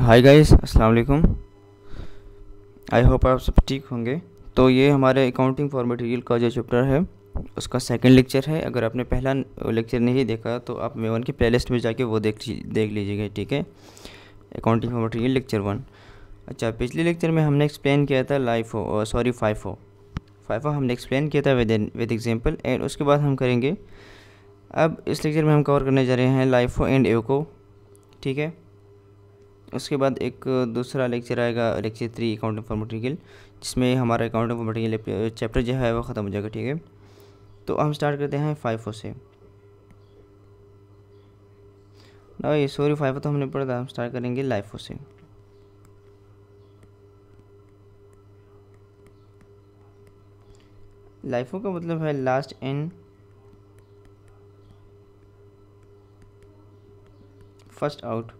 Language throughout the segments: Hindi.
हाय गाइस अस्सलाम वालेकुम आई होप आप सब ठीक होंगे तो ये हमारे अकाउंटिंग फॉर मटेरियल का जो चैप्टर है उसका सेकंड लेक्चर है अगर आपने पहला लेक्चर नहीं देखा तो आप मेवन की प्लेलिस्ट में जाके वो देख देख लीजिएगा ठीक है accounting for material lecture one अच्छा पिछले लेक्चर में हमने एक्सप्लेन किया था लाइफ सॉरी फाइफ हो फाइफ हमने एक्सप्लेन किया था विद विद एग्जाम्पल एंड उसके बाद हम करेंगे अब इस लेक्चर में हम कवर करने जा रहे हैं लाइफो एंड एवको ठीक है उसके बाद एक दूसरा लेक्चर आएगा lecture three accounting for material जिसमें हमारा अकाउंटिंग फॉर मटेरियल चैप्टर जो है वो ख़त्म हो जाएगा ठीक है तो हम स्टार्ट करते हैं फाइव से ना ये सॉरी फाइव तो हमने पढ़ा था हम स्टार्ट करेंगे लाइफ से लाइफो का मतलब है लास्ट एंड फर्स्ट आउट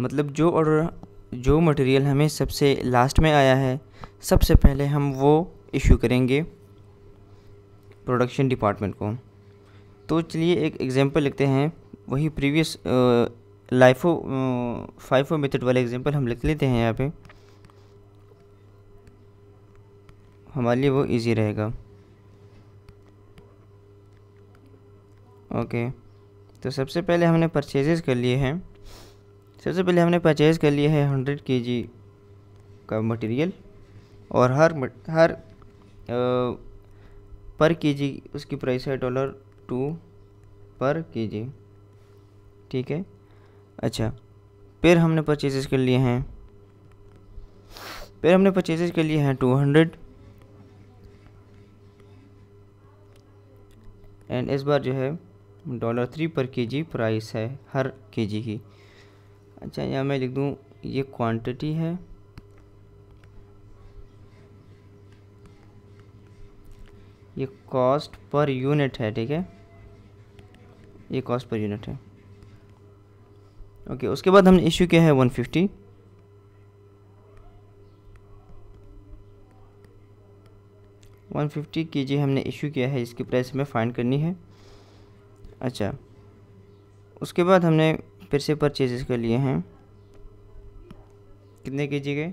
मतलब जो ऑर्डर जो मटेरियल हमें सबसे लास्ट में आया है सबसे पहले हम वो इशू करेंगे प्रोडक्शन डिपार्टमेंट को तो चलिए एक एग्जांपल लिखते हैं वही प्रीवियस लाइफो फाइफो मेथड वाला एग्ज़ाम्पल हम लिख लेते हैं यहाँ पे हमारे लिए वो इजी रहेगा ओके तो सबसे पहले हमने परचेजेस कर लिए हैं सबसे पहले हमने परचेज़ कर लिया है हंड्रेड के जी का मटेरियल और हर हर आ, पर के जी उसकी प्राइस है डॉलर टू पर के जी ठीक है अच्छा फिर हमने परचेज़ कर लिए हैं फिर हमने परचेज़ कर लिए हैं टू हंड्रेड एंड इस बार जो है डॉलर थ्री पर के जी प्राइस है हर के जी की अच्छा यहाँ मैं लिख दूँ ये क्वांटिटी है ये कॉस्ट पर यूनिट है ठीक है ये कॉस्ट पर यूनिट है ओके उसके बाद हमने इश्यू किया है 150 150 फिफ्टी जी हमने इशू किया है इसकी प्राइस हमें फाइंड करनी है अच्छा उसके बाद हमने फिर से परचेजेस के लिए हैं कितने के जी के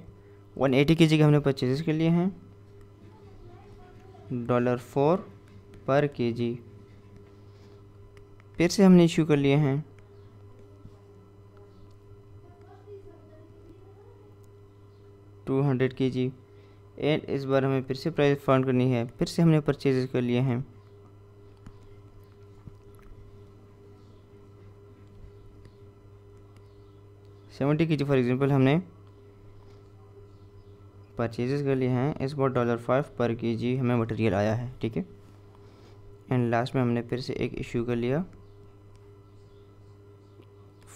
वन एटी के जी के हमने परचेजेस के लिए हैं डॉलर फोर पर के जी फिर से हमने इशू कर लिए हैं टू हंड्रेड के जी एंड इस बार हमें फिर से प्राइस फाउंड करनी है फिर से हमने परचेजेस कर लिए हैं सेवेंटी की जी फॉर एग्जांपल हमने परचेजेस कर लिए हैं इस बार डॉलर फाइव पर के जी हमें मटेरियल आया है ठीक है एंड लास्ट में हमने फिर से एक इशू कर लिया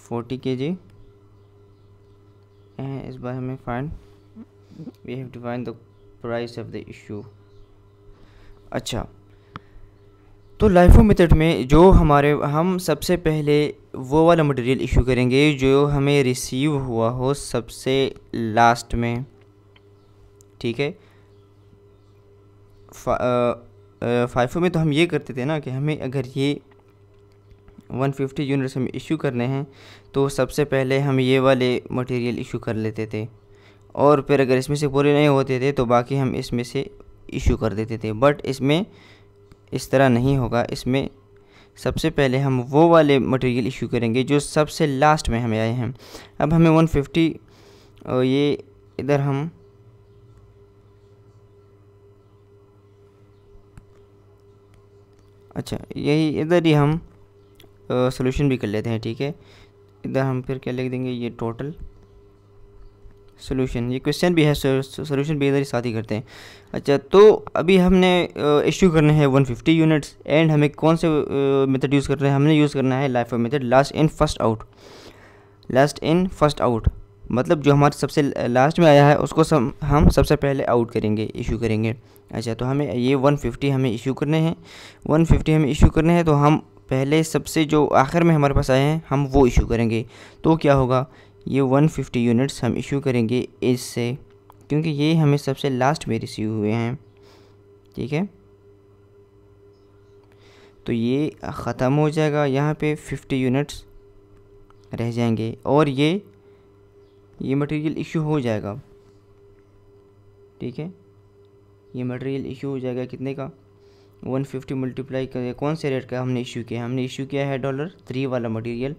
फोर्टी के जी एंड इस बार हमें find we have to find the price of the issue अच्छा तो लाइफो मेथड में जो हमारे हम सबसे पहले वो वाला मटेरियल इशू करेंगे जो हमें रिसीव हुआ हो सबसे लास्ट में ठीक है फाइफो में तो हम ये करते थे ना कि हमें अगर ये 150 यूनिट्स हमें इशू करने हैं तो सबसे पहले हम ये वाले मटेरियल इशू कर लेते थे और फिर अगर इसमें से पूरे नहीं होते थे तो बाकी हम इसमें से इशू कर देते थे बट इसमें इस तरह नहीं होगा इसमें सबसे पहले हम वो वाले मटेरियल इशू करेंगे जो सबसे लास्ट में हमें आए हैं अब हमें 150 और ये इधर हम अच्छा यही इधर ही हम सोल्यूशन भी कर लेते हैं ठीक है इधर हम फिर क्या लिख देंगे ये टोटल सोल्यूशन ये क्वेश्चन भी है सोल्यूशन भी इधर ही साथ ही करते हैं अच्छा तो अभी हमने इशू करने हैं 150 यूनिट्स एंड हमें कौन से मेथड यूज़ करना है हमने यूज़ करना है LIFO method last in first out last in first out मतलब जो हमारे सबसे लास्ट में आया है उसको सब हम सबसे पहले आउट करेंगे इशू करेंगे अच्छा तो हमें ये 150 हमें इशू करने हैं 150 हमें इशू करने हैं तो हम पहले सबसे जो आखिर में हमारे पास आए हैं हम वो इशू करेंगे तो क्या होगा ये 150 यूनिट्स हम इशू करेंगे इससे क्योंकि ये हमें सबसे लास्ट में रिसीव हुए हैं ठीक है तो ये ख़त्म हो जाएगा यहाँ पे 50 यूनिट्स रह जाएंगे और ये ये मटेरियल इशू हो जाएगा ठीक है ये मटेरियल इशू हो जाएगा कितने का 150 मल्टीप्लाई कर कौन से रेट का हमने इशू किया हमने इशू किया है डॉलर थ्री वाला मटेरियल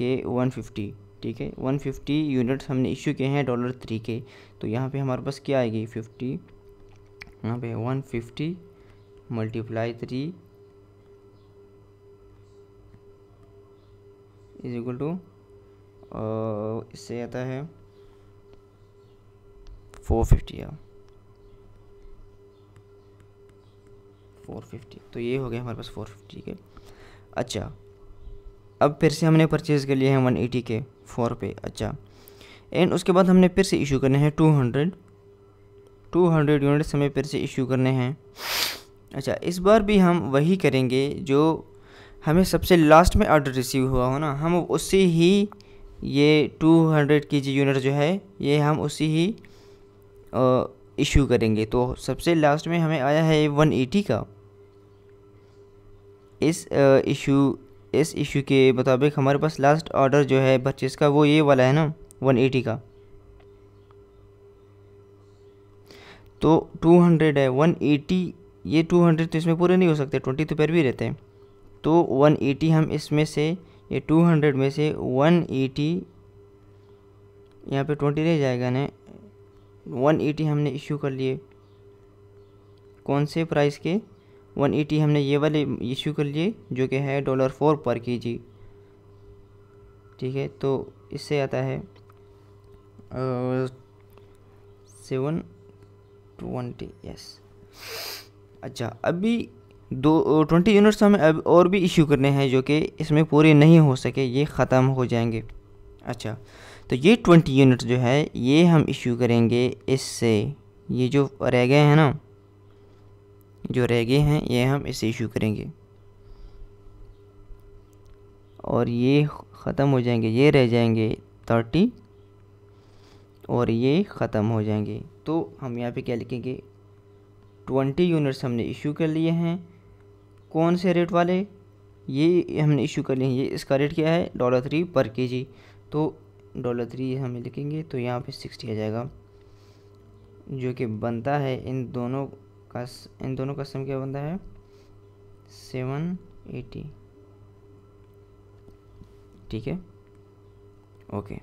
के 150 ठीक है वन फिफ्टी यूनिट्स हमने इशू किए हैं डॉलर थ्री के तो यहाँ पे हमारे पास क्या आएगी फिफ्टी यहाँ पे one fifty multiply three is equal to इससे आता है फोर फिफ्टी या फोर फिफ्टी तो ये हो गया हमारे पास फोर फिफ्टी के अच्छा अब फिर से हमने परचेज़ के लिए हैं वन एटी के फोर पे अच्छा एंड उसके बाद हमने फिर से इशू करने हैं two hundred two hundred units हमें फिर से इशू करने हैं अच्छा इस बार भी हम वही करेंगे जो हमें सबसे लास्ट में ऑर्डर रिसीव हुआ हो ना हम उसी ही ये टू हंड्रेड की जी यूनिट जो है ये हम उसी ही इशू करेंगे तो सबसे लास्ट में हमें आया है वन एटी का इस इशू इस इशू के मुताबिक हमारे पास लास्ट ऑर्डर जो है पच्चीस का वो ये वाला है ना वन एटी का तो टू हंड्रेड है वन एटी ये टू हंड्रेड तो इसमें पूरे नहीं हो सकते ट्वेंटी तो पैर भी रहते हैं तो वन एटी हम इसमें से ये टू हंड्रेड में से वन एटी यहाँ पर ट्वेंटी रह जाएगा ना वन एटी हमने इशू कर लिए कौन से प्राइस के 180 हमने ये वाले इशू कर लिए जो कि है डॉलर फोर पर के जी ठीक है तो इससे आता है सेवन ट्वेंटी यस अच्छा अभी दो ट्वेंटी यूनिट्स हमें अब और भी इशू करने हैं जो कि इसमें पूरे नहीं हो सके ये ख़त्म हो जाएंगे अच्छा तो ये ट्वेंटी यूनिट जो है ये हम इशू करेंगे इससे ये जो रह गए हैं ना जो रह गए हैं ये हम इसे इशू करेंगे और ये ख़त्म हो जाएंगे ये रह जाएंगे थर्टी और ये ख़त्म हो जाएंगे तो हम यहाँ पे क्या लिखेंगे ट्वेंटी यूनिट्स हमने इशू कर लिए हैं कौन से रेट वाले ये हमने इशू कर लिए हैं ये इसका रेट क्या है डॉलर थ्री पर के जी तो डॉलर थ्री हमें लिखेंगे तो यहाँ पे सिक्सटी आ जाएगा जो कि बनता है इन दोनों का इन दोनों का सम क्या बनता है सेवन एटी ठीक है ओके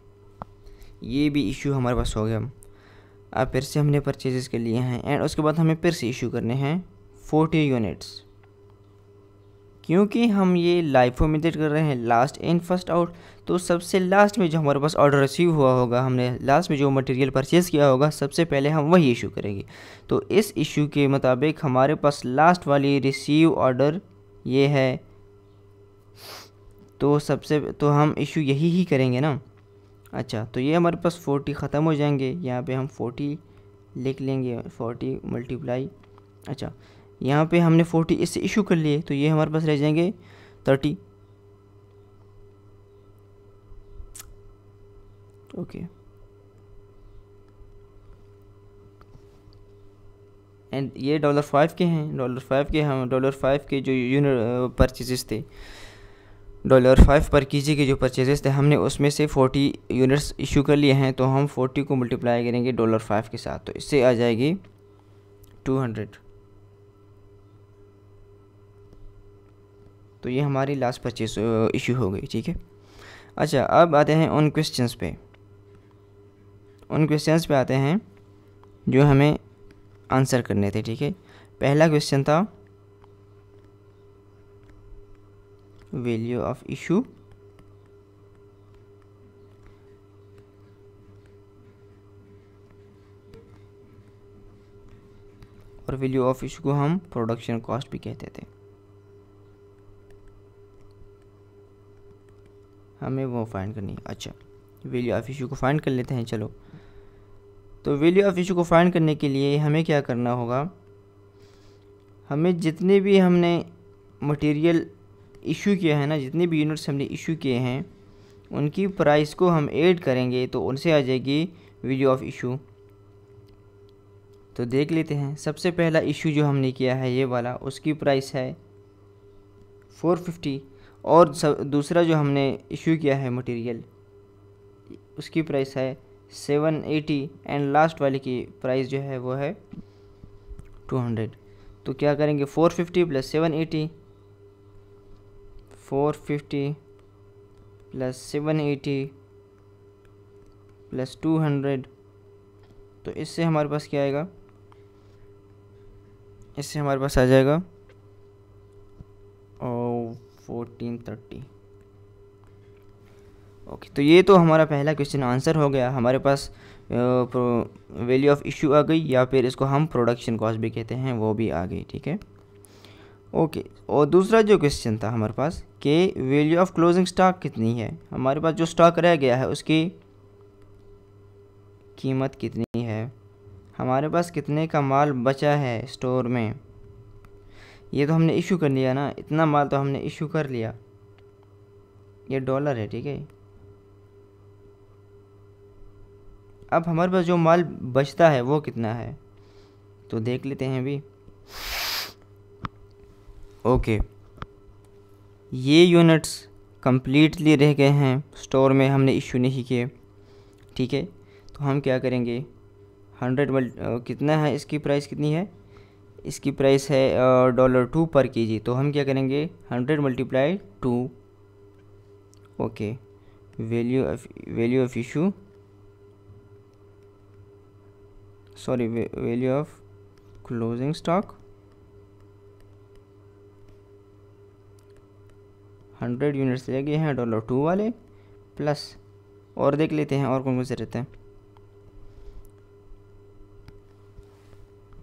ये भी इशू हमारे पास हो गया अब फिर से हमने परचेजेस के लिए हैं एंड उसके बाद हमें फिर से इशू करने हैं फोर्टी यूनिट्स क्योंकि हम ये में मेथड कर रहे हैं लास्ट इन फर्स्ट आउट तो सबसे लास्ट में जो हमारे पास ऑर्डर रिसीव हुआ होगा हमने लास्ट में जो मटेरियल परचेज़ किया होगा सबसे पहले हम वही इशू करेंगे तो इस इशू के मुताबिक हमारे पास लास्ट वाली रिसीव ऑर्डर ये है तो सबसे तो हम इशू यही ही करेंगे ना अच्छा तो ये हमारे पास फोर्टी ख़त्म हो जाएंगे यहाँ पे हम फोर्टी लिख लेंगे फोर्टी मल्टीप्लाई अच्छा यहाँ पे हमने फोर्टी इससे इशू कर लिए तो ये हमारे पास रह जाएंगे थर्टी ओके एंड ये डॉलर फाइव के हैं डॉलर फाइव के हम डॉलर फाइव के जो यूनिट परचेजेस uh, थे डॉलर फाइव पर के जी के जो परचेजेस थे हमने उसमें से फोर्टी यूनिट्स इशू कर लिए हैं तो हम फोर्टी को मल्टीप्लाई करेंगे डॉलर फाइव के साथ तो इससे आ जाएगी टू हंड्रेड तो ये हमारी लास्ट परचेज इशू हो गई ठीक है अच्छा अब आते हैं उन क्वेश्चंस पे उन क्वेश्चंस पे आते हैं जो हमें आंसर करने थे ठीक है पहला क्वेश्चन था वैल्यू ऑफ इशू और वैल्यू ऑफ इशू को हम प्रोडक्शन कॉस्ट भी कहते थे हमें वो फाइंड करनी है अच्छा वैल्यू ऑफ इशू को फाइंड कर लेते हैं चलो तो वैल्यू ऑफ इशू को फाइंड करने के लिए हमें क्या करना होगा हमें जितने भी हमने मटेरियल इशू किया है ना जितने भी यूनिट्स हमने इशू किए हैं उनकी प्राइस को हम ऐड करेंगे तो उनसे आ जाएगी वैल्यू ऑफ इशू तो देख लेते हैं सबसे पहला इशू जो हमने किया है ये वाला उसकी प्राइस है फोर फिफ्टी और दूसरा जो हमने इशू किया है मटेरियल उसकी प्राइस है सेवन एटी एंड लास्ट वाले की प्राइस जो है वो है टू हंड्रेड तो क्या करेंगे four fifty plus seven eighty four fifty plus seven eighty plus two hundred तो इससे हमारे पास क्या आएगा इससे हमारे पास आ जाएगा और फोर्टीन थर्टी ओके तो ये तो हमारा पहला क्वेश्चन आंसर हो गया हमारे पास वैल्यू ऑफ इशू आ गई या फिर इसको हम प्रोडक्शन कॉस्ट भी कहते हैं वो भी आ गई ठीक है ओके और दूसरा जो क्वेश्चन था हमारे पास कि वैल्यू ऑफ क्लोजिंग स्टॉक कितनी है हमारे पास जो स्टॉक रह गया है उसकी कीमत कितनी है हमारे पास कितने का माल बचा है स्टोर में ये तो हमने इशू कर लिया ना इतना माल तो हमने इशू कर लिया ये डॉलर है ठीक है अब हमारे पास जो माल बचता है वो कितना है तो देख लेते हैं अभी ओके ये यूनिट्स कम्प्लीटली रह गए हैं स्टोर में हमने इशू नहीं किए ठीक है तो हम क्या करेंगे हंड्रेड कितना है इसकी प्राइस कितनी है इसकी प्राइस है डॉलर टू पर के जी तो हम क्या करेंगे hundred multiply two okay value of value of issue sorry value of closing stock hundred units लगे हैं डॉलर टू वाले प्लस और देख लेते हैं और कौन कौन से रहते हैं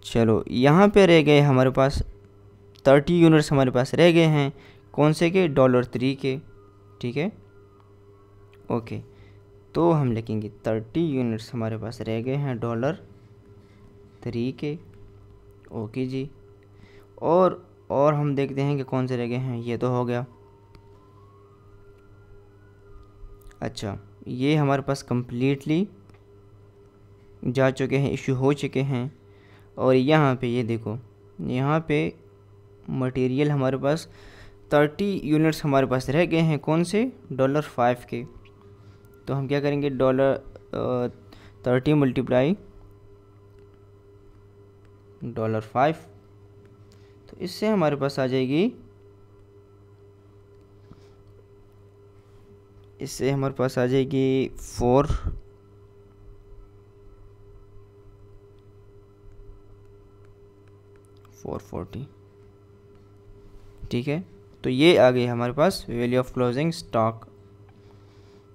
चलो यहाँ पे रह गए हमारे पास थर्टी यूनिट्स हमारे पास रह गए हैं कौन से के डॉलर थ्री के ठीक है ओके तो हम लिखेंगे थर्टी यूनिट्स हमारे पास रह गए हैं डॉलर थ्री के ओके जी और और हम देखते हैं कि कौन से रह गए हैं ये तो हो गया अच्छा ये हमारे पास कम्प्लीटली जा चुके हैं इशू हो चुके हैं और यहाँ पे ये देखो यहाँ पे मटेरियल हमारे पास थर्टी यूनिट्स हमारे पास रह गए हैं कौन से डॉलर फाइव के तो हम क्या करेंगे dollar thirty multiply dollar five तो इससे हमारे पास आ जाएगी इससे हमारे पास आ जाएगी फोर फोर फोर्टी ठीक है तो ये आ गई हमारे पास वैल्यू ऑफ क्लोजिंग स्टॉक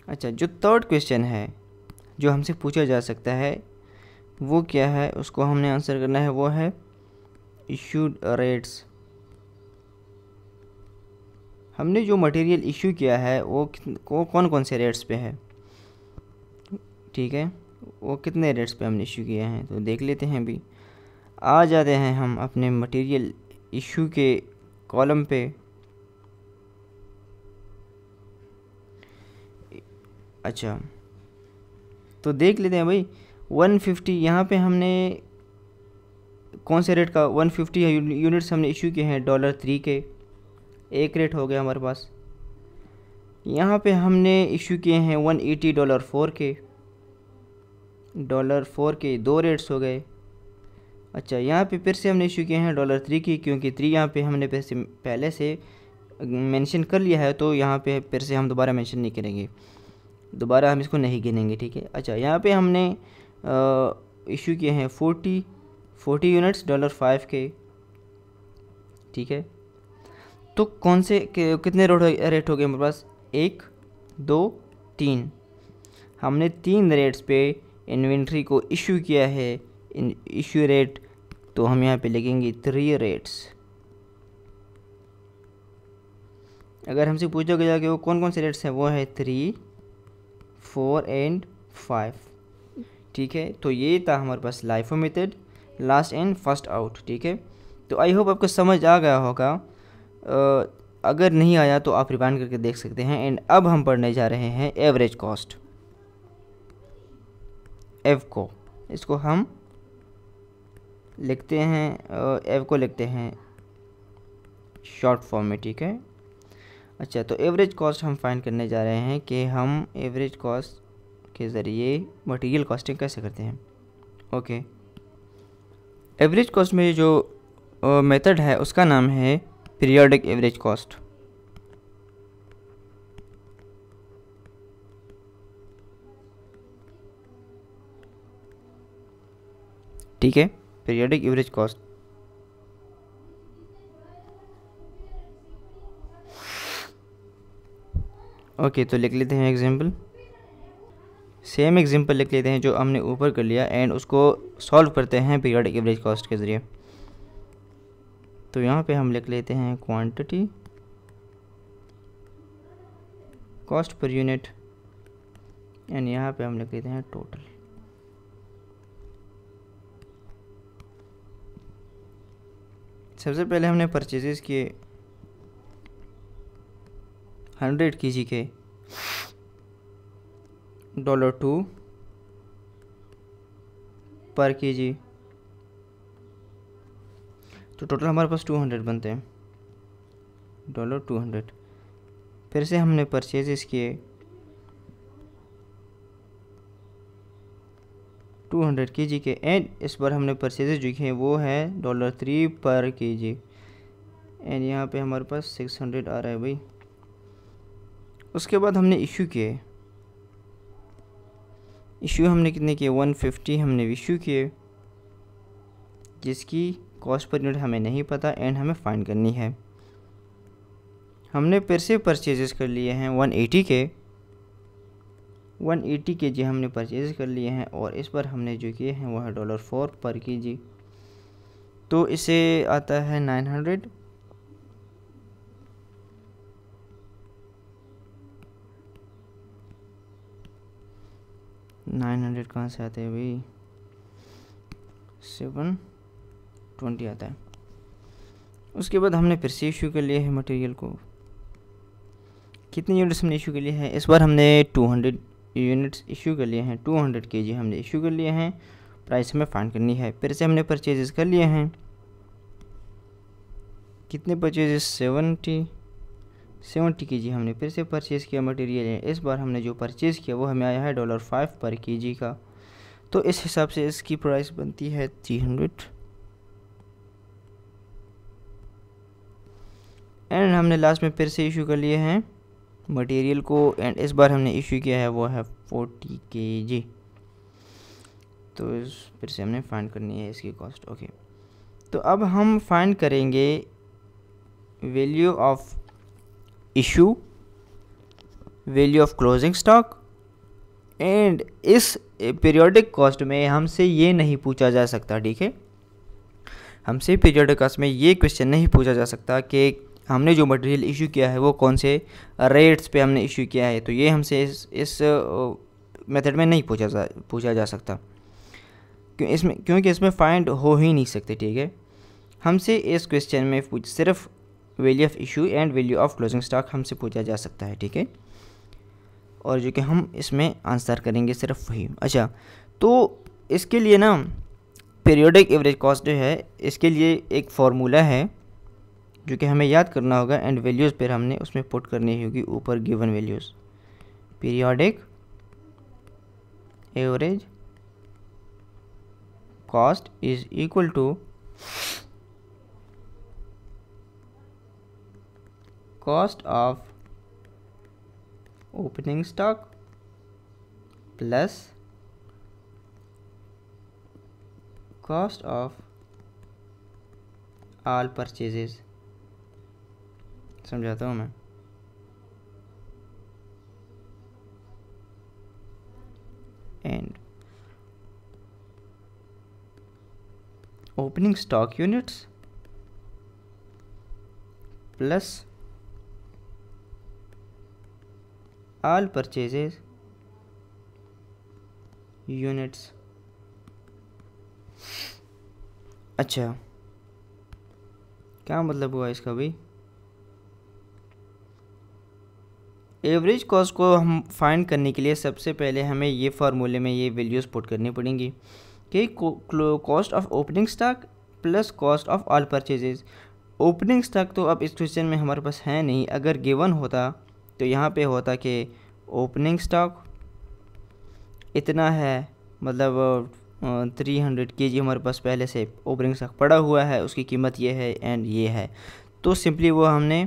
अच्छा जो थर्ड क्वेश्चन है जो हमसे पूछा जा सकता है वो क्या है उसको हमने आंसर करना है वो है इशूड रेट्स हमने जो मटेरियल इशू किया है वो को कौन कौन से रेट्स पे है ठीक है वो कितने रेट्स पे हमने इशू किया है तो देख लेते हैं अभी आ जाते हैं हम अपने मटेरियल इशू के कॉलम पे अच्छा तो देख लेते हैं भाई 150 फिफ्टी यहाँ पर हमने कौन से रेट का 150 फिफ्टी यूनिट्स हमने इशू किए हैं डॉलर थ्री के एक रेट हो गया हमारे पास यहाँ पे हमने इशू किए हैं 180 डॉलर फोर के डॉलर फोर के दो रेट्स हो गए अच्छा यहाँ पे फिर से हमने इशू किए हैं डॉलर थ्री की क्योंकि थ्री यहाँ पे हमने पैसे पहले से मेंशन कर लिया है तो यहाँ पे फिर से हम दोबारा मेंशन नहीं करेंगे दोबारा हम इसको नहीं गिनेंगे ठीक है अच्छा यहाँ पे हमने इशू किए हैं forty forty units dollar five के ठीक है तो कौन से कितने रोड रेट हो गए हमारे पास एक दो तीन हमने तीन रेट्स पे इन्वेंट्री को इशू किया है इशू रेट तो हम यहाँ पे लिखेंगे थ्री रेट्स अगर हमसे पूछोगे कि वो कौन कौन से रेट्स हैं वो है थ्री फोर एंड फाइव ठीक है तो ये था हमारे पास LIFO method last and first out ठीक है तो आई होप आपको समझ आ गया होगा अगर नहीं आया तो आप रिवाइंड करके देख सकते हैं एंड अब हम पढ़ने जा रहे हैं एवरेज कॉस्ट एवको इसको हम लिखते हैं एव को लिखते हैं शॉर्ट फॉर्म में ठीक है अच्छा तो एवरेज कॉस्ट हम फाइंड करने जा रहे हैं कि हम एवरेज कॉस्ट के ज़रिए मटेरियल कॉस्टिंग कैसे करते हैं ओके एवरेज कॉस्ट में जो मेथड है उसका नाम है पीरियडिक एवरेज कॉस्ट ठीक है periodic average cost okay okay, तो लिख लेते हैं एग्जाम्पल सेम एग्जांपल लिख लेते हैं जो हमने ऊपर कर लिया एंड उसको सॉल्व करते हैं पीरियडिक एवरेज कॉस्ट के ज़रिए तो यहाँ पे हम लिख लेते हैं quantity cost per unit and यहाँ पे हम लिख लेते हैं टोटल सबसे पहले हमने परचेजेस किए हंड्रेड के जी के डॉलर टू पर के जी तो टोटल हमारे पास टू हंड्रेड बनते हैं डॉलर टू हंड्रेड फिर से हमने परचेजेस किए टू हंड्रेड के जी के एंड इस पर हमने परचेजेज जो हैं वो हैं डॉलर थ्री पर के जी एंड यहाँ पे हमारे पास सिक्स हंड्रेड आ रहा है भाई उसके बाद हमने इशू किए इशू हमने कितने किए वन फिफ्टी हमने इशू किए जिसकी कॉस्ट पर यूनिट हमें नहीं पता एंड हमें फाइंड करनी है हमने फिर से परचेजेस कर लिए हैं वन एटी के वन एटी के जी हमने परचेज़ कर लिए हैं और इस पर हमने जो किए हैं वह है डॉलर फोर पर के जी तो इसे आता है नाइन हंड्रेड नाइन हंड्रेड कहाँ से आते हैं भाई सेवन ट्वेंटी आता है उसके बाद हमने फिर से इशू कर लिए है मटेरियल को कितनी यूनिट्स हमने इशू के लिए है इस बार हमने टू हंड्रेड यूनिट्स इशू कर लिए हैं 200 जी हमने इशू कर लिए हैं प्राइस हमें फाइंड करनी है फिर से हमने परचेजेस कर लिए हैं कितने परचेजेस सेवेंटी 70 के जी हमने फिर से परचेज़ किया मटेरियल इस बार हमने जो परचेज़ किया वो हमें आया है डॉलर फाइव पर के जी का तो इस हिसाब से इसकी प्राइस बनती है थ्री हंड्रेड एंड हमने लास्ट में फिर से इशू कर लिए हैं मटेरियल को एंड इस बार हमने इशू किया है वो है फोर्टी के जी तो फिर से हमने फाइंड करनी है इसकी कॉस्ट ओके तो अब हम फाइंड करेंगे value of issue value of closing stock and इस पीरियोडिक कॉस्ट में हमसे ये नहीं पूछा जा सकता ठीक है हमसे पीरियोडिक कॉस्ट में ये क्वेश्चन नहीं पूछा जा सकता कि हमने जो मटेरियल इशू किया है वो कौन से रेट्स पे हमने इशू किया है तो ये हमसे इस इस मेथड में नहीं पूछा जा पूछा जा सकता क्यों इसमें क्योंकि इसमें फाइंड हो ही नहीं सकते ठीक है हमसे इस क्वेश्चन में पूछ सिर्फ value of issue and value of closing stock हमसे पूछा जा सकता है ठीक है और जो कि हम इसमें आंसर करेंगे सिर्फ वही अच्छा तो इसके लिए ना पीरियोडिक एवरेज कॉस्ट जो है इसके लिए एक फार्मूला है जो कि हमें याद करना होगा एंड वैल्यूज़ पर हमने उसमें पुट करनी होगी ऊपर given values periodic average cost is equal to cost of opening stock plus cost of all purchases समझाता हूँ मैं and opening stock units plus all purchases units अच्छा क्या मतलब हुआ इसका भाई एवरेज कॉस्ट को हम फाइंड करने के लिए सबसे पहले हमें ये फार्मूले में ये वैल्यूज़ पुट करनी पड़ेंगी कि cost of opening stock plus cost of all purchases opening stock तो अब इस क्वेश्चन में हमारे पास है नहीं अगर गिवन होता तो यहाँ पे होता कि ओपनिंग स्टॉक इतना है मतलब थ्री हंड्रेड के जी हमारे पास पहले से ओपनिंग स्टॉक पड़ा हुआ है उसकी कीमत ये है एंड ये है तो सिंपली वो हमने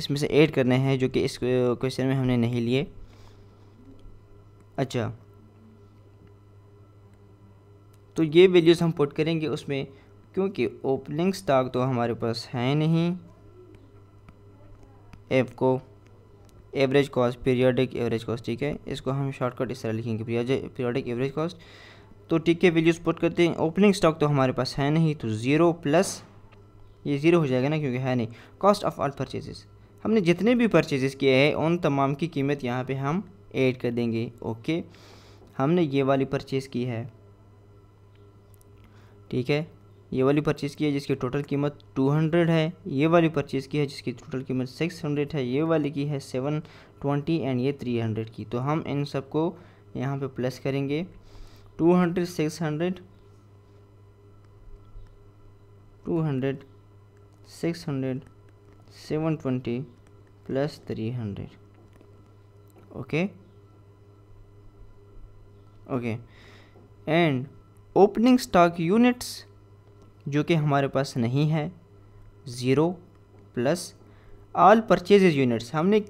इसमें से ऐड करने हैं जो कि इस क्वेश्चन में हमने नहीं लिए अच्छा तो ये वैल्यूज़ हम पुट करेंगे उसमें क्योंकि ओपनिंग स्टॉक तो हमारे पास है नहीं एफ को average cost periodic average cost ठीक है इसको हम शॉर्टकट इस तरह लिखेंगे पीरियडिक एवरेज कॉस्ट तो ठीक है वैल्यूज़ पुट करते हैं ओपनिंग स्टॉक तो हमारे पास है नहीं तो ज़ीरो प्लस ये ज़ीरो हो जाएगा ना क्योंकि है नहीं कॉस्ट ऑफ ऑल परचेजेस हमने जितने भी परचेजेस किए हैं उन तमाम की कीमत यहाँ पे हम ऐड कर देंगे ओके हमने ये वाली परचेज़ की है ठीक है ये वाली परचेज़ की है जिसकी टोटल कीमत 200 है ये वाली परचेज़ की है जिसकी टोटल कीमत 600 है ये वाली की है 720 एंड ये 300 की तो हम इन सबको यहाँ पे प्लस करेंगे 200 600 200 plus plus hundred okay okay and opening stock units जो कि हमारे पास नहीं है zero plus all purchase units हमने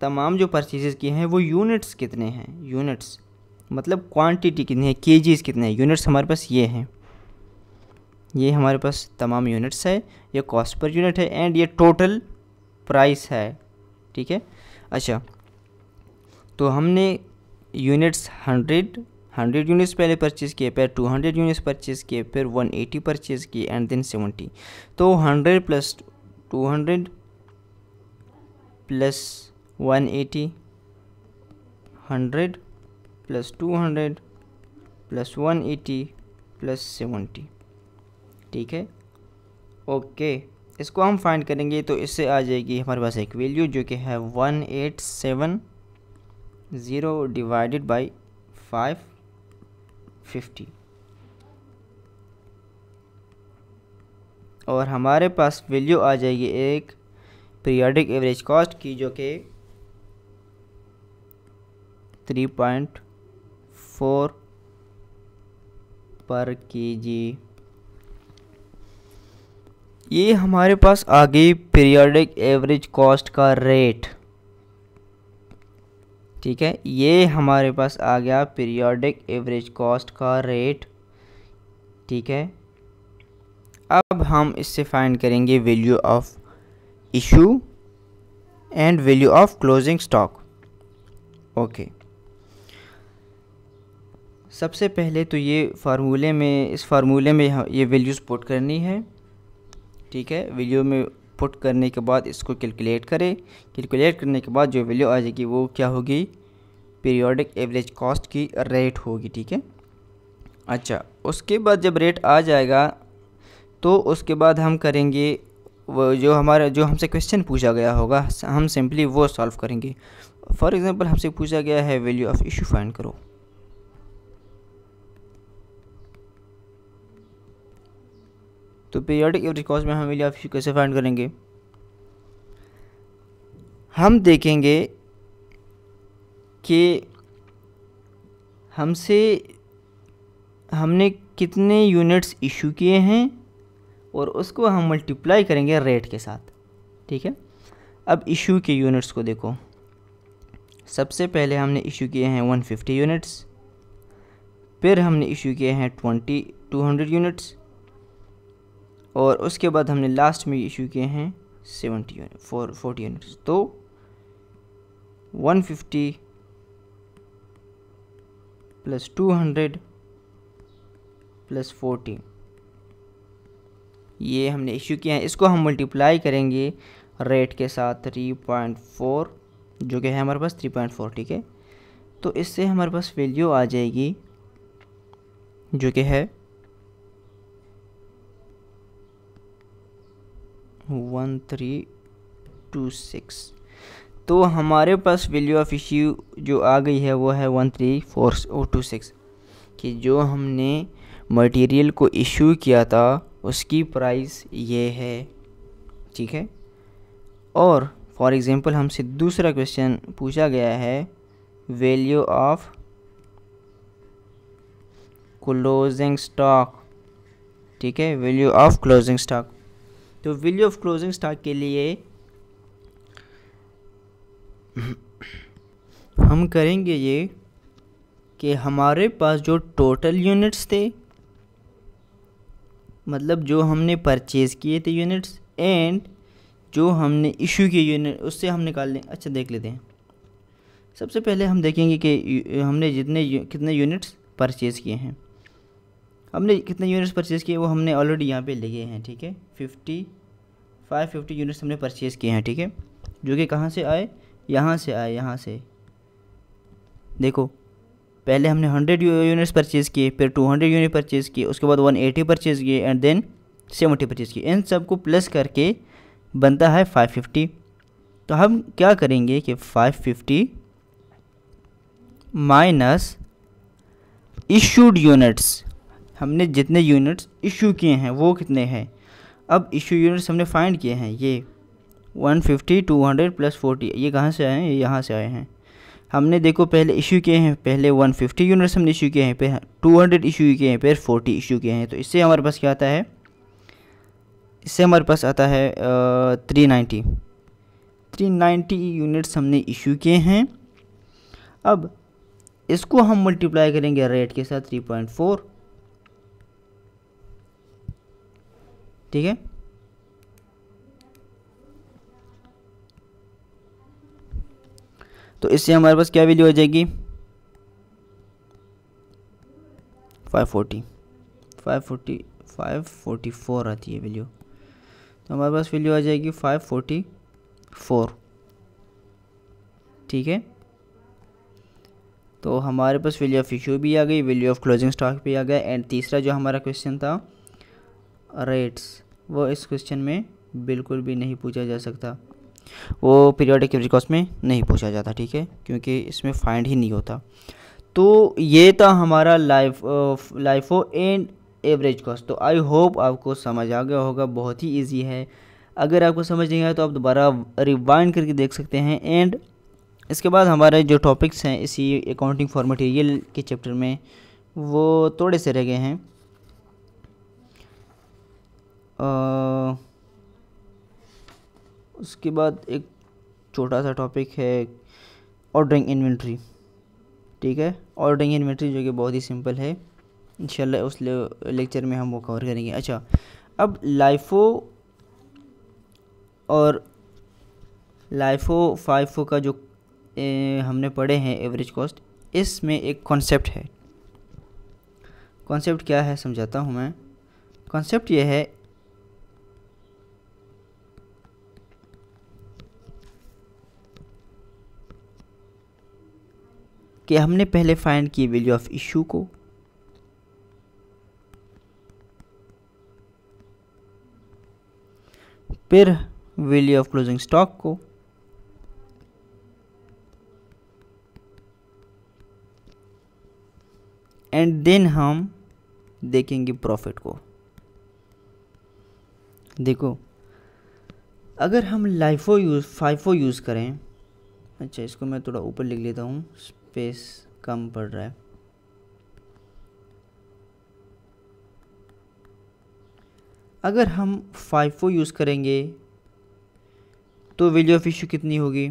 तमाम जो परचेजेज़ किए हैं वो यूनिट्स कितने हैं यूनिट्स मतलब क्वांटिटी कितनी है केजीज कितने हैं यूनिट्स हमारे पास ये हैं ये हमारे पास तमाम यूनिट्स है ये कॉस्ट पर यूनिट है एंड ये टोटल प्राइस है ठीक है अच्छा तो हमने यूनिट्स हंड्रेड हंड्रेड यूनिट्स पहले परचेज़ किए फिर टू हंड्रेड यूनिट्स परचेज़ किए फिर वन एटी परचेज़ किए एंड देन सेवेंटी तो hundred plus two hundred plus one eighty hundred plus two hundred plus one eighty plus seventy ठीक है ओके इसको हम फाइंड करेंगे तो इससे आ जाएगी हमारे पास एक वैल्यू जो कि है one eight seven zero divided by five fifty और हमारे पास वैल्यू आ जाएगी एक पीरियडिक एवरेज कॉस्ट की जो कि थ्री पॉइंट फोर पर के जी ये हमारे पास आ गई पीरियडिक एवरेज कॉस्ट का रेट ठीक है ये हमारे पास आ गया पीरियडिक एवरेज कॉस्ट का रेट ठीक है अब हम इससे फाइंड करेंगे value of issue and value of closing stock okay सबसे पहले तो ये फार्मूले में इस फार्मूले में ये वैल्यूज़ पुट करनी है ठीक है वैल्यू में पुट करने के बाद इसको कैलकुलेट करें कैलकुलेट करने के बाद जो वैल्यू आ जाएगी वो क्या होगी पीरियोडिक एवरेज कॉस्ट की रेट होगी ठीक है अच्छा उसके बाद जब रेट आ जाएगा तो उसके बाद हम करेंगे वो जो हमारा जो हमसे क्वेश्चन पूछा गया होगा हम सिंपली वो सॉल्व करेंगे फॉर एग्ज़ाम्पल हमसे पूछा गया है वैल्यू ऑफ इशू फाइंड करो तो पीरियडिक एवरेज कॉस्ट में हम वैल्यू कैसे फाइंड करेंगे हम देखेंगे कि हमसे हमने कितने यूनिट्स इशू किए हैं और उसको हम मल्टीप्लाई करेंगे रेट के साथ ठीक है अब इशू के यूनिट्स को देखो सबसे पहले हमने इशू किए हैं 150 यूनिट्स फिर हमने इशू किए हैं 20 200 यूनिट्स और उसके बाद हमने लास्ट में इशू किए हैं seventy unit four forty units तो one fifty plus two hundred plus forty ये हमने इशू किया है इसको हम मल्टीप्लाई करेंगे रेट के साथ थ्री पॉइंट फोर जो कि है हमारे पास थ्री पॉइंट फोर ठीक है तो इससे हमारे पास वैल्यू आ जाएगी जो कि है वन थ्री टू सिक्स तो हमारे पास वैल्यू ऑफ इश्यू जो आ गई है वो है one three four O two six कि जो हमने मटेरियल को इशू किया था उसकी प्राइस ये है ठीक है और फॉर एग्ज़ाम्पल हमसे दूसरा क्वेश्चन पूछा गया है वैल्यू ऑफ क्लोजिंग स्टॉक ठीक है वैल्यू ऑफ क्लोजिंग स्टॉक तो वैल्यू ऑफ क्लोजिंग स्टॉक के लिए हम करेंगे ये कि हमारे पास जो टोटल यूनिट्स थे मतलब जो हमने परचेज़ किए थे यूनिट्स एंड जो हमने इशू किए यूनिट उससे हम निकाल लें अच्छा देख लेते हैं सबसे पहले हम देखेंगे कि हमने जितने कितने यूनिट्स परचेज़ किए हैं हमने कितने यूनिट्स परचेज़ किए वो हमने ऑलरेडी यहाँ पे लिए हैं ठीक है फिफ्टी फाइव फिफ्टी यूनिट्स हमने परचेज़ किए हैं ठीक है जो कि कहाँ से आए यहाँ से आए यहाँ से देखो पहले हमने हंड्रेड यूनिट्स परचेज़ किए फिर टू हंड्रेड यूनिट परचेज़ किए उसके बाद वन एटी परचेज़ किए एंड देन सेवेंटी परचेज़ किए इन सबको प्लस करके बनता है फाइव फिफ्टी तो हम क्या करेंगे कि five fifty minus issued units हमने जितने यूनिट्स इशू किए हैं वो कितने हैं अब इशू यूनिट्स हमने फाइंड किए हैं ये 150 200 प्लस 40 ये कहाँ से आए हैं ये यहाँ से आए हैं हमने देखो पहले इशू किए हैं पहले 150 यूनिट्स हमने इशू किए हैं फिर 200 इशू किए हैं फिर 40 इशू किए हैं तो इससे हमारे पास क्या आता है इससे हमारे पास आता है three ninety three ninety units हमने इशू किए हैं अब इसको हम मल्टीप्लाई करेंगे रेट के साथ थ्री पॉइंट फोर ठीक है तो इससे हमारे पास क्या वैल्यू आ जाएगी 540 540 544 आती है वैल्यू तो हमारे पास वैल्यू आ जाएगी 544 ठीक है तो हमारे पास वैल्यू ऑफ इशू भी आ गई वैल्यू ऑफ क्लोजिंग स्टॉक भी आ गया एंड तीसरा जो हमारा क्वेश्चन था रेट्स वो इस क्वेश्चन में बिल्कुल भी नहीं पूछा जा सकता वो पीरियडिक एवरेज कॉस्ट में नहीं पूछा जाता ठीक है क्योंकि इसमें फाइंड ही नहीं होता तो ये था हमारा LIFO LIFO and average cost तो आई होप आपको समझ आ गया होगा बहुत ही इजी है अगर आपको समझ नहीं आया तो आप दोबारा रिवाइंड करके देख सकते हैं एंड इसके बाद हमारे जो टॉपिक्स हैं इसी अकाउंटिंग फॉर्मेट के चैप्टर में वो थोड़े से रह गए हैं आ, उसके बाद एक छोटा सा टॉपिक है ऑर्डरिंग इन्वेंट्री ठीक है ऑर्डरिंग इन्वेंट्री जो कि बहुत ही सिंपल है इंशाल्लाह उस लेक्चर में हम वो कवर करेंगे अच्छा अब लाइफो और लाइफो फाइफो का जो ए, हमने पढ़े हैं एवरेज कॉस्ट इसमें एक कॉन्सेप्ट है कॉन्सेप्ट क्या है समझाता हूँ मैं कॉन्सेप्ट यह है कि हमने पहले फाइंड की वैल्यू ऑफ इशू को फिर वैल्यू ऑफ क्लोजिंग स्टॉक को एंड देन हम देखेंगे प्रॉफिट को देखो अगर हम लाइफो यूज़ फाइफो यूज़ करें अच्छा इसको मैं थोड़ा ऊपर लिख लेता हूँ स्पेस कम पड़ रहा है अगर हम फाइफो यूज़ करेंगे तो वैल्यू ऑफ इशू कितनी होगी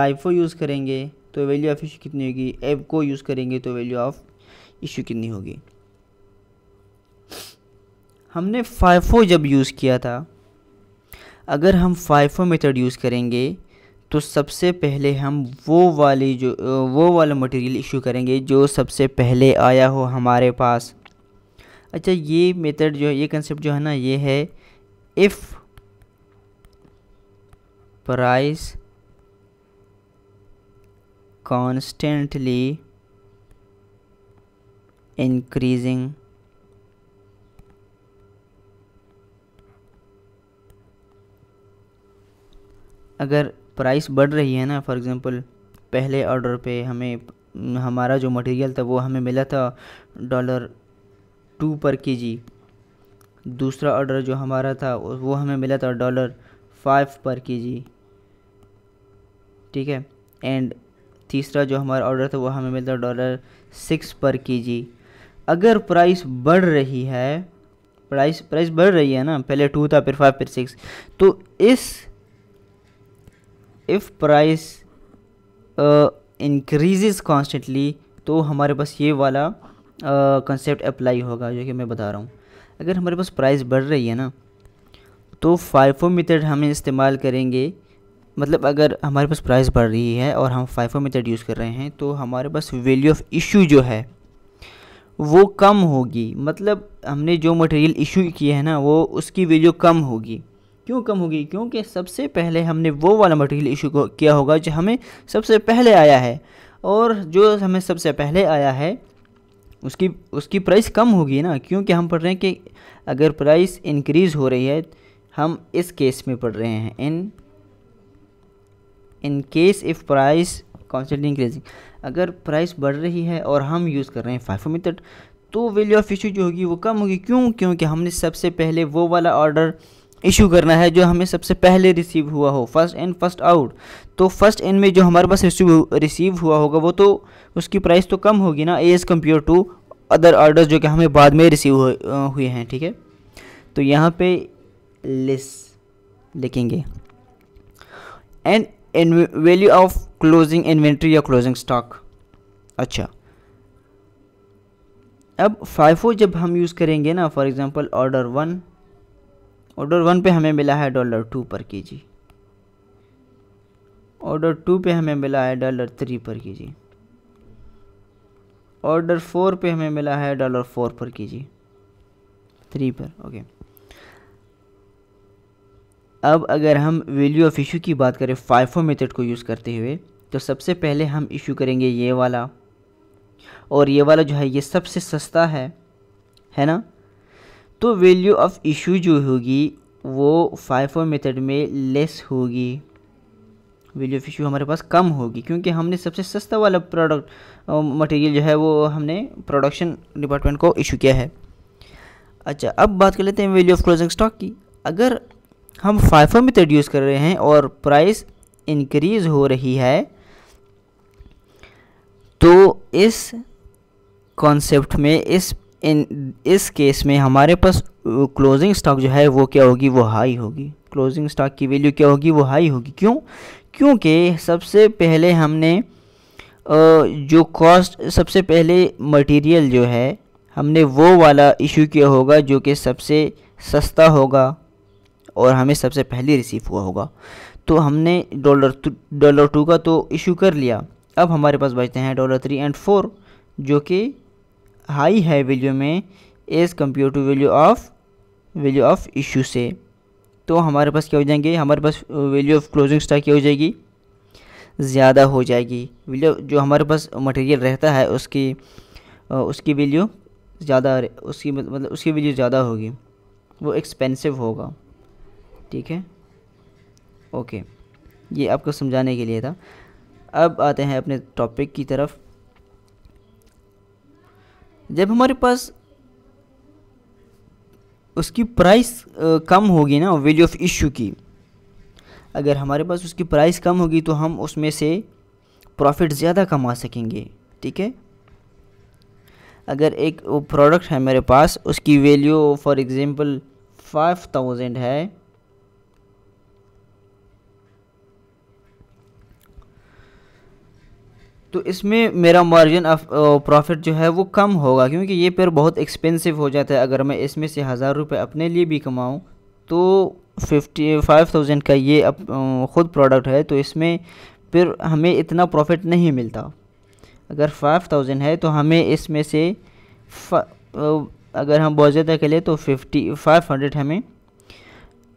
लाइफो यूज़ करेंगे तो वैल्यू ऑफ इशू कितनी होगी को यूज़ करेंगे तो वैल्यू ऑफ इशू कितनी होगी हमने फाइफो जब यूज़ किया था अगर हम फाइफो मेथड यूज़ करेंगे तो सबसे पहले हम वो वाली जो वो वाला मटेरियल इशू करेंगे जो सबसे पहले आया हो हमारे पास अच्छा ये मेथड जो है ये कंसेप्ट जो है ना ये है इफ़ प्राइस कॉन्स्टेंटली इंक्रीजिंग अगर प्राइस बढ़ रही है ना फॉर एग्ज़ाम्पल पहले ऑर्डर पे हमें हमारा जो मटेरियल था वो हमें मिला था डॉलर टू पर के जी दूसरा ऑर्डर जो हमारा था वो हमें मिला था डॉलर फाइव पर के जी ठीक है एंड तीसरा जो हमारा ऑर्डर था वो हमें मिला था डॉलर सिक्स पर के जी अगर प्राइस बढ़ रही है प्राइस प्राइस बढ़ रही है ना पहले टू था फिर फाइव फिर सिक्स तो इस इफ़ प्राइस इंक्रीजेस कॉन्स्टेंटली तो हमारे पास ये वाला कंसेप्ट uh, अप्लाई होगा जो कि मैं बता रहा हूँ अगर हमारे पास प्राइस बढ़ रही है ना तो फाइफो मेथड हमें इस्तेमाल करेंगे मतलब अगर हमारे पास प्राइस बढ़ रही है और हम फाइफो मेथड यूज़ कर रहे हैं तो हमारे पास वैल्यू ऑफ इशू जो है वो कम होगी मतलब हमने जो मटेरियल इशू किया है ना वो उसकी वैल्यू कम होगी क्यों कम होगी क्योंकि सबसे पहले हमने वो वाला मटेरियल इशू किया होगा जो हमें सबसे पहले आया है और जो हमें सबसे पहले आया है उसकी उसकी प्राइस कम होगी ना क्योंकि हम पढ़ रहे हैं कि अगर प्राइस इंक्रीज़ हो रही है हम इस केस में पढ़ रहे हैं in in case if price constantly increasing अगर प्राइस बढ़ रही है और हम यूज़ कर रहे हैं फाइफो मीटर तो वैल्यू ऑफ इशू जो होगी वो कम होगी क्यों क्योंकि हमने सबसे पहले वो वाला ऑर्डर इशू करना है जो हमें सबसे पहले रिसीव हुआ हो फर्स्ट इन फर्स्ट आउट तो फर्स्ट इन में जो हमारे पास रिसीव हुआ होगा वो तो उसकी प्राइस तो कम होगी ना as compare to other orders जो कि हमें बाद में रिसीव हुए हैं ठीक है तो यहाँ पे लिस लिखेंगे and value of closing inventory या क्लोजिंग स्टॉक अच्छा अब फाइफो जब हम यूज़ करेंगे ना for example order one order one पे हमें मिला है डॉलर टू पर के जी ऑर्डर टू पे हमें मिला है डॉलर थ्री पर के जी ऑर्डर फोर पे हमें मिला है डॉलर फोर पर के जी थ्री पर ओके अब अगर हम वैल्यू ऑफ इशू की बात करें फाइफो मेथड को यूज़ करते हुए तो सबसे पहले हम इशू करेंगे ये वाला और ये वाला जो है ये सबसे सस्ता है है ना तो वैल्यू ऑफ इशू जो होगी वो फाइफो मेथड में लेस होगी वैल्यू ऑफ इशू हमारे पास कम होगी क्योंकि हमने सबसे सस्ता वाला प्रोडक्ट मटेरियल जो है वो हमने प्रोडक्शन डिपार्टमेंट को इशू किया है अच्छा अब बात कर लेते हैं वैल्यू ऑफ क्लोजिंग स्टॉक की अगर हम फाइफो मेथड यूज़ कर रहे हैं और प्राइस इंक्रीज़ हो रही है तो इस कॉन्सेप्ट में इस इन इस केस में हमारे पास क्लोजिंग स्टॉक जो है वो क्या होगी वो हाई होगी क्लोजिंग स्टॉक की वैल्यू क्या होगी वो हाई होगी क्यों क्योंकि सबसे पहले हमने जो कॉस्ट सबसे पहले मटेरियल जो है हमने वो वाला इशू किया होगा जो कि सबसे सस्ता होगा और हमें सबसे पहले रिसीव हुआ होगा तो हमने डॉलर डॉलर टू का तो इशू कर लिया अब हमारे पास बचते हैं डॉलर थ्री एंड फोर जो कि हाई है वैल्यू में as compare to value of value of issue से तो हमारे पास क्या हो जाएंगे हमारे पास वैल्यू ऑफ क्लोजिंग स्टॉक क्या हो जाएगी ज़्यादा हो जाएगी वैल्यू जो हमारे पास मटेरियल रहता है उसकी उसकी वैल्यू ज़्यादा उसकी मतलब उसकी वैल्यू ज़्यादा होगी वो एक्सपेंसिव होगा ठीक है ओके ये आपको समझाने के लिए था अब आते हैं अपने टॉपिक की तरफ जब हमारे पास उसकी प्राइस कम होगी ना वैल्यू ऑफ इशू की अगर हमारे पास उसकी प्राइस कम होगी तो हम उसमें से प्रॉफिट ज़्यादा कमा सकेंगे ठीक है अगर एक वो प्रोडक्ट है मेरे पास उसकी value for example five thousand है तो इसमें मेरा मार्जिन ऑफ प्रॉफिट जो है वो कम होगा क्योंकि ये पेयर बहुत एक्सपेंसिव हो जाता है अगर मैं इसमें से हज़ार रुपये अपने लिए भी कमाऊँ तो फिफ्टी फाइव थाउजेंड का ये अप, uh, ख़ुद प्रोडक्ट है तो इसमें फिर हमें इतना प्रॉफिट नहीं मिलता अगर फाइव थाउजेंड है तो हमें इसमें से uh, अगर हम बहुत ज़्यादा के लिए तो फिफ्टी फाइव हंड्रेड हमें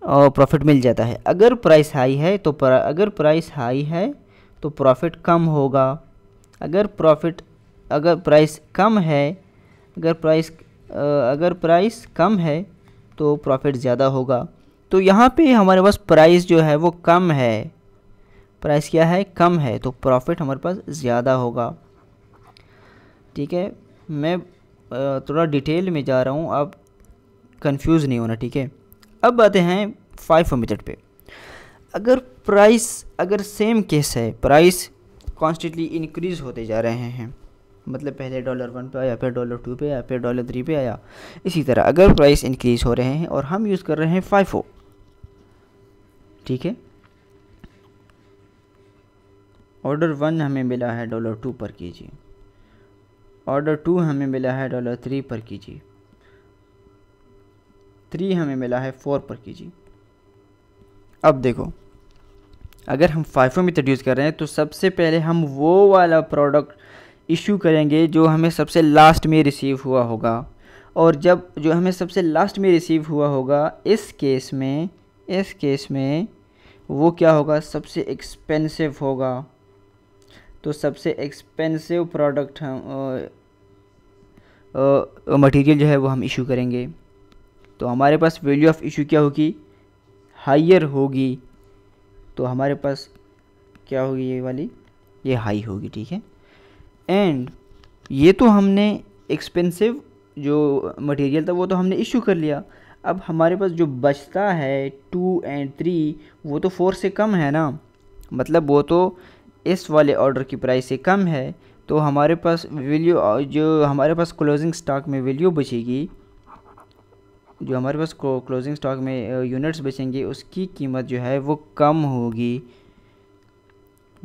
प्रॉफिट uh, मिल जाता है अगर प्राइस हाई है तो प्रा, अगर प्राइस हाई है तो प्रॉफिट कम होगा अगर प्रॉफिट अगर प्राइस कम है अगर प्राइस अगर प्राइस कम है तो प्रॉफिट ज़्यादा होगा तो यहाँ पे हमारे पास प्राइस जो है वो कम है प्राइस क्या है कम है तो प्रॉफिट हमारे पास ज़्यादा होगा ठीक है मैं थोड़ा डिटेल में जा रहा हूँ अब कंफ्यूज नहीं होना ठीक है अब आते हैं फाइव हंड्रेड पे अगर प्राइस अगर सेम केस है प्राइस कॉन्स्टेंटली इंक्रीज़ होते जा रहे हैं मतलब पहले डॉलर वन पे आया फिर डॉलर टू पे आया फिर डॉलर थ्री पे आया इसी तरह अगर प्राइस इंक्रीज़ हो रहे हैं और हम यूज़ कर रहे हैं फाइफो ठीक है ऑर्डर वन हमें मिला है डॉलर टू पर कीजिए ऑर्डर टू हमें मिला है डॉलर थ्री पर कीजिए थ्री हमें मिला है फोर पर कीजिए अब देखो अगर हम फाइफो में प्रोड्यूस कर रहे हैं तो सबसे पहले हम वो वाला प्रोडक्ट इशू करेंगे जो हमें सबसे लास्ट में रिसीव हुआ होगा और जब जो हमें सबसे लास्ट में रिसीव हुआ होगा इस केस में इस केस में वो क्या होगा सबसे एक्सपेंसिव होगा तो सबसे एक्सपेंसिव प्रोडक्ट हम मटेरियल जो है वो हम इशू करेंगे तो हमारे पास वैल्यू ऑफ़ इशू क्या होगी हायर होगी तो हमारे पास क्या होगी ये वाली ये हाई होगी ठीक है एंड ये तो हमने एक्सपेंसिव जो मटेरियल था वो तो हमने इशू कर लिया अब हमारे पास जो बचता है टू एंड थ्री वो तो फोर से कम है ना मतलब वो तो इस वाले ऑर्डर की प्राइस से कम है तो हमारे पास वैल्यू जो हमारे पास क्लोजिंग स्टॉक में वैल्यू बचेगी जो हमारे पास क्लोजिंग स्टॉक में यूनिट्स बचेंगे उसकी कीमत जो है वो कम होगी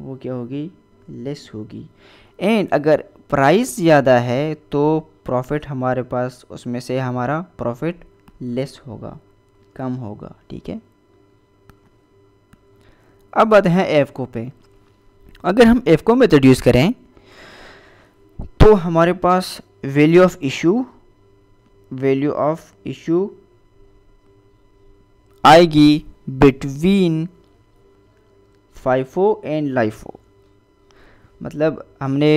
वो क्या होगी लेस होगी एंड अगर प्राइस ज़्यादा है तो प्रॉफिट हमारे पास उसमें से हमारा प्रॉफिट लेस होगा कम होगा ठीक है अब बात हैं एफको पे अगर हम एफको में यूज़ करें तो हमारे पास value of issue value of issue आएगी बिटवीन फाइफो एंड लाइफो मतलब हमने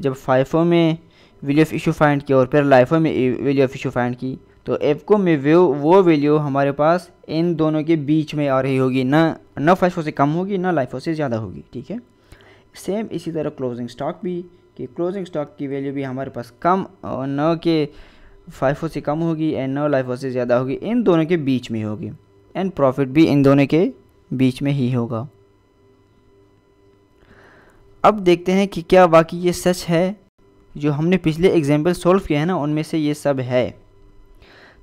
जब फाइफो में वैल्यू ऑफ इशू फाइंड किया और फिर लाइफो में वैल्यू ऑफ इशू फाइंड की तो एफको में वे वो वैल्यू हमारे पास इन दोनों के बीच में आ रही होगी ना ना फाइफो से कम होगी ना लाइफो से ज़्यादा होगी ठीक है सेम इसी तरह क्लोजिंग स्टॉक भी कि क्लोजिंग स्टॉक की वैल्यू भी हमारे पास कम और न के फाइफो से कम होगी एंड नौ लाइफो से ज़्यादा होगी इन दोनों के बीच में होगी एंड प्रॉफिट भी इन दोनों के बीच में ही होगा अब देखते हैं कि क्या वाकई ये सच है जो हमने पिछले एग्जाम्पल सॉल्व किया है ना उनमें से ये सब है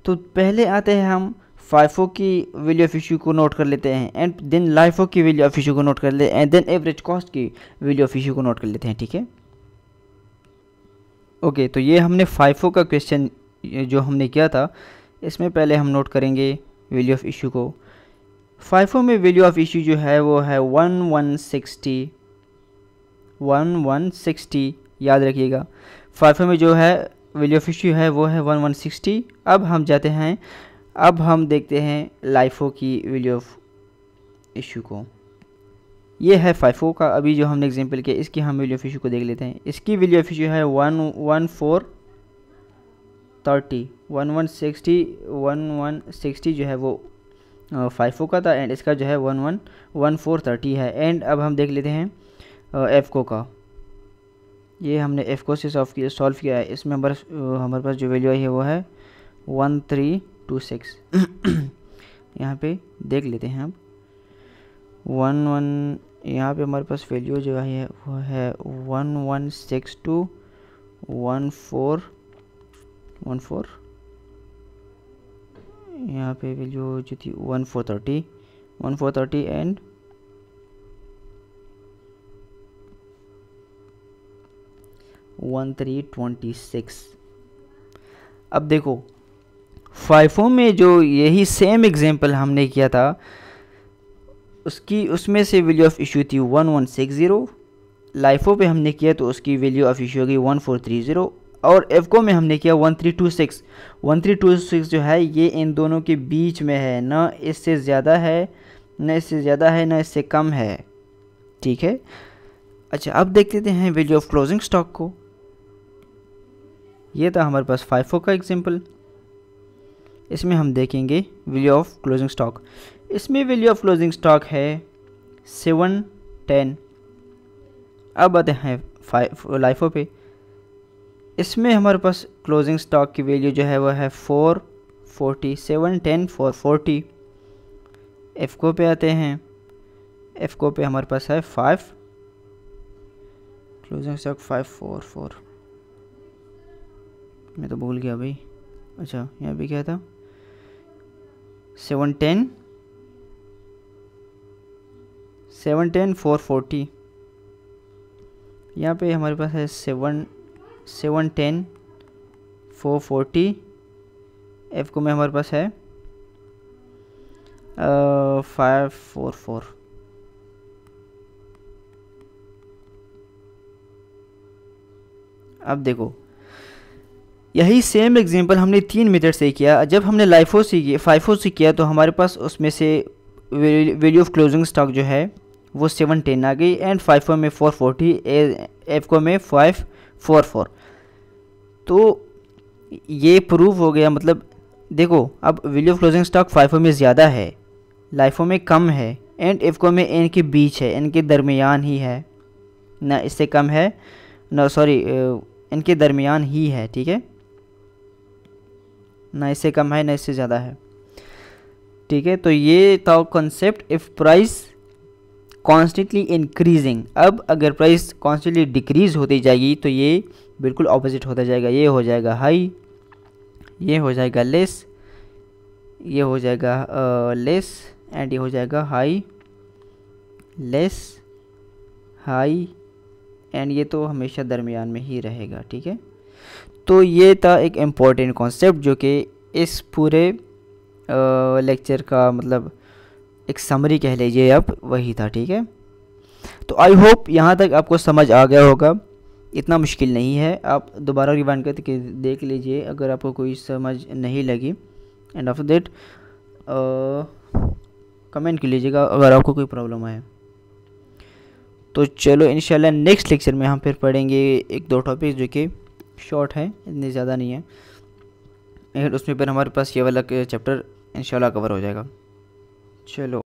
तो पहले आते हैं हम फाइफो की वैल्यू ऑफ इशू को नोट कर लेते हैं एंड देन लाइफो की वैल्यू ऑफ इशू को नोट कर लेते हैं एंड देन एवरेज कॉस्ट की वैल्यू ऑफ इशू को नोट कर लेते हैं ठीक है ओके तो ये हमने फाइफो का क्वेश्चन जो हमने किया था इसमें पहले हम नोट करेंगे वैल्यू ऑफ़ इशू को फाइफो में वैल्यू ऑफ़ इशू जो है वो है one one sixty one one sixty याद रखिएगा फाइफो में जो है वैल्यू ऑफ़ इशू है वो है वन वन सिक्सटी अब हम जाते हैं अब हम देखते हैं लाइफो की वैल्यू ऑफ़ इशू को ये है फाइफो का अभी जो हमने एग्जाम्पल किया इसकी हम वैल्यू ऑफ़ इशू को देख लेते हैं इसकी वैल्यू ऑफ़ इशू है one one four thirty one one sixty one one sixty जो है वो फाइफो का था एंड इसका जो है one one one four thirty है एंड अब हम देख लेते हैं एफ़को का ये हमने एफ़को से सॉल्व किया सॉल्व किया है इसमें हमारे हमारे पास जो वैल्यू आई है वो है वन थ्री टू सिक्स यहाँ पे देख लेते हैं अब वन वन यहाँ पे हमारे पास वैल्यू जो आई है वो है one one six two one four one four यहाँ पे वैल्यू जो थी one four thirty one four thirty and one three twenty six अब देखो फाइफो में जो यही सेम एग्जांपल हमने किया था उसकी उसमें से वैल्यू ऑफ इशू थी one one six zero LIFO पे हमने किया तो उसकी वैल्यू ऑफ इशू होगी वन फोर थ्री ज़ीरो और एफको में हमने किया one three two six one three two six जो है ये इन दोनों के बीच में है ना इससे ज़्यादा है ना इससे ज़्यादा है ना इससे कम है ठीक है अच्छा अब देख लेते हैं वैल्यू ऑफ क्लोजिंग स्टॉक को ये था हमारे पास फाइफो का एग्जाम्पल इसमें हम देखेंगे वैल्यू ऑफ क्लोजिंग स्टॉक इसमें वैल्यू ऑफ क्लोजिंग स्टॉक है सेवन टेन अब आते हैं फाइफ लाइफो पे इसमें हमारे पास क्लोजिंग स्टॉक की वैल्यू जो है वह है four forty seven ten four forty एफ को पे आते हैं एफ को पे हमारे पास है five closing stock five four four मैं तो भूल गया भाई अच्छा यहाँ भी क्या था seven ten seven ten four forty यहाँ पे हमारे पास है seven seven ten four forty एफ को में हमारे पास है फाइव फोर फोर अब देखो यही सेम एग्जांपल हमने तीन मीटर से किया जब हमने लाइफो से किया फाइफो से किया तो हमारे पास उसमें से वैल्यू ऑफ क्लोजिंग स्टॉक जो है वो सेवन टेन आ गई एंड फाइफो में फोर फोर्टी एफ को में फाइव फोर फोर तो ये प्रूव हो गया मतलब देखो अब value of closing stock FIFO में ज़्यादा है लाइफों में कम है एंड इफको में एन के बीच है एन के दरमियान ही है ना इससे कम है ना सॉरी इनके दरमियान ही है ठीक है ना इससे कम है ना इससे ज़्यादा है ठीक है तो ये था concept if price constantly increasing अब अगर प्राइस कॉन्स्टेंटली डिक्रीज होती जाएगी तो ये बिल्कुल ऑपोजिट होता जाएगा ये हो जाएगा हाई ये हो जाएगा लेस ये हो जाएगा लेस एंड ये हो जाएगा हाई लेस हाई एंड ये तो हमेशा दरमियान में ही रहेगा ठीक है तो ये था एक इम्पॉर्टेंट कॉन्सेप्ट जो कि इस पूरे लेक्चर का मतलब एक समरी कह लीजिए आप वही था ठीक है तो आई होप यहाँ तक आपको समझ आ गया होगा इतना मुश्किल नहीं है आप दोबारा रिवाइंड करके देख लीजिए अगर आपको कोई समझ नहीं लगी एंड ऑफ दैट कमेंट कर लीजिएगा अगर आपको कोई प्रॉब्लम आए तो चलो इन नेक्स्ट लेक्चर में हम फिर पढ़ेंगे एक दो टॉपिक जो कि शॉर्ट है इतने ज़्यादा नहीं है एंड उसमें फिर हमारे पास ये वाला चैप्टर इन कवर हो जाएगा चलो